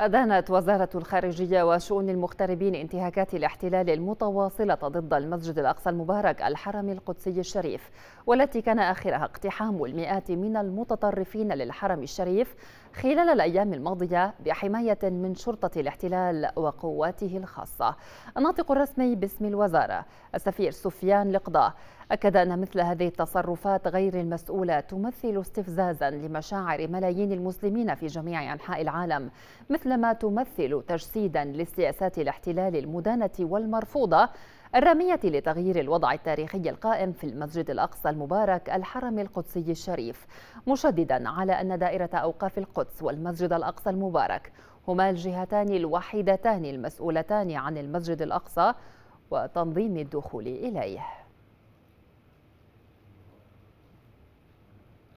أدانت وزارة الخارجية وشؤون المغتربين انتهاكات الاحتلال المتواصلة ضد المسجد الأقصى المبارك الحرم القدسي الشريف والتي كان آخرها اقتحام المئات من المتطرفين للحرم الشريف خلال الأيام الماضية بحماية من شرطة الاحتلال وقواته الخاصة الناطق الرسمي باسم الوزارة السفير سفيان لقضاء أكد أن مثل هذه التصرفات غير المسؤولة تمثل استفزازا لمشاعر ملايين المسلمين في جميع أنحاء العالم مثل ما تمثل تجسيدا لسياسات الاحتلال المدانة والمرفوضة الرامية لتغيير الوضع التاريخي القائم في المسجد الأقصى المبارك الحرم القدسي الشريف مشددا على أن دائرة أوقاف القدس والمسجد الأقصى المبارك هما الجهتان الوحيدتان المسؤولتان عن المسجد الأقصى وتنظيم الدخول إليه